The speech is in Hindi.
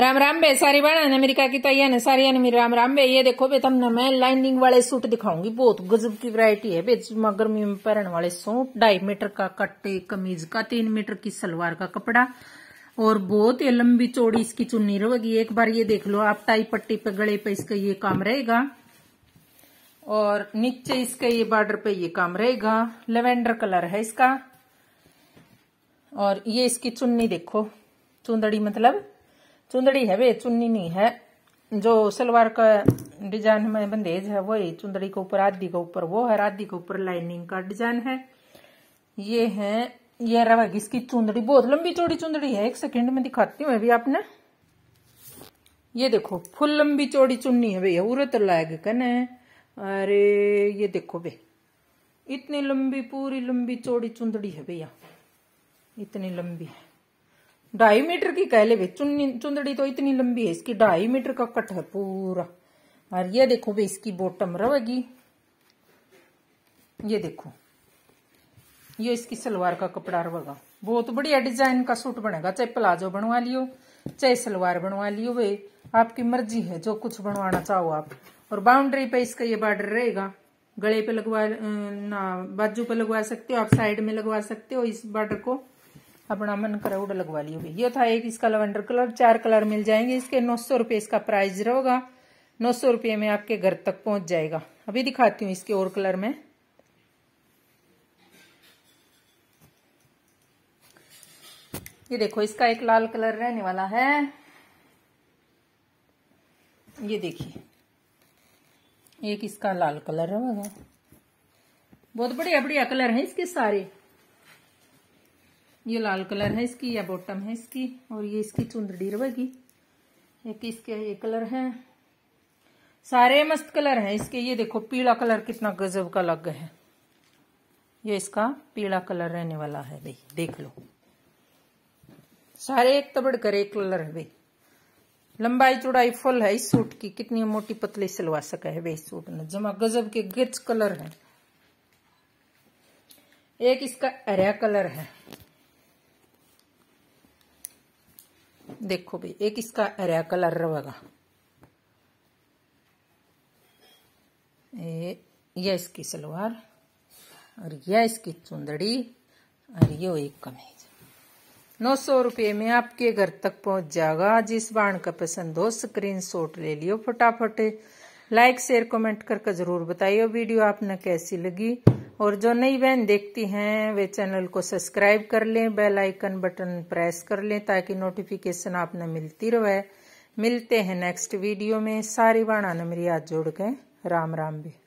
राम राम बे सारी बहन अमेरिका की तैयार है सारी मेरी राम राम बे ये देखो बे तुमने मैं लाइनिंग वाले सूट दिखाऊंगी बहुत गजब की वैरायटी है बे जिसमें गर्मी में पहन वाले सूट ढाई मीटर का कट कमीज का तीन मीटर की सलवार का कपड़ा और बहुत ही लंबी चौड़ी इसकी चुन्नी रहेगी एक बार ये देख लो आप टाई पट्टी पे गले पे इसका ये काम रहेगा और नीचे इसका ये बॉर्डर पे ये काम रहेगा लेवेंडर कलर है इसका और ये इसकी चुन्नी देखो चुंदड़ी मतलब चुंदड़ी है वे चुन्नी नहीं है जो सलवार का डिजाइन में बंदेज है वो ही चुंदड़ी के ऊपर आदि के ऊपर वो है आदि के ऊपर लाइनिंग का डिजाइन है ये है ये रवागी इसकी चुंदड़ी बहुत लंबी चौड़ी चुंदड़ी है एक सेकंड में दिखाती हूँ अभी आपने ये देखो फुल लंबी चौड़ी चुन्नी है भैया उरत लायक कने अरे ये देखो भे इतनी लंबी पूरी लंबी चौड़ी चुंदड़ी है भैया इतनी लंबी है ढाई मीटर की कह ले चुंदड़ी तो इतनी लंबी है इसकी ढाई मीटर का कट है पूरा और ये देखो भाई इसकी बॉटम रहेगी ये देखो ये इसकी सलवार का कपड़ा रहेगा बहुत बढ़िया डिजाइन का सूट बनेगा चाहे प्लाजो बनवा लियो चाहे सलवार बनवा लियो वे आपकी मर्जी है जो कुछ बनवाना चाहो आप और बाउंड्री पे इसका ये बॉर्डर रहेगा गले पे लगवा अं, ना बाजू पे लगवा सकते हो आप साइड में लगवा सकते हो इस बॉर्डर को अपना मन करा लगवा लियो ये था एक इसका लवेंडर कलर चार कलर मिल जाएंगे इसके नौ सौ रुपये इसका प्राइस रहेगा नौ सौ रुपये में आपके घर तक पहुंच जाएगा अभी दिखाती हूँ इसके और कलर में ये देखो इसका एक लाल कलर रहने वाला है ये देखिए एक इसका लाल कलर रहेगा बहुत बढ़िया बढ़िया कलर है इसके सारे ये लाल कलर है इसकी या बॉटम है इसकी और ये इसकी चुंदड़ी रहेगी एक इसके ये कलर है सारे मस्त कलर हैं इसके ये देखो पीला कलर कितना गजब का लग है ये इसका पीला कलर रहने वाला है भाई देख लो सारे एक तबड़ कर एक कलर है भाई लंबाई चौड़ाई फुल है इस सूट की कितनी मोटी पतली सिलवा सका है भाई सूट ने जमा गजब के गज कलर है एक इसका हरा कलर है देखो भाई एक इसका हरा कलर रहेगा यह इसकी सलवार और यह इसकी चुंदड़ी और यो एक कमीज नौ सौ रुपये में आपके घर तक पहुंच जाएगा जिस बाण का पसंद हो स्क्रीनशॉट ले लियो फटाफट लाइक शेयर कमेंट करके जरूर बताइए वीडियो आपने कैसी लगी और जो नई बहन देखती हैं वे चैनल को सब्सक्राइब कर लें बेल आइकन बटन प्रेस कर लें ताकि नोटिफिकेशन आपने मिलती रहे मिलते हैं नेक्स्ट वीडियो में सारी बाणा ने मेरी याद जोड़ के राम राम भी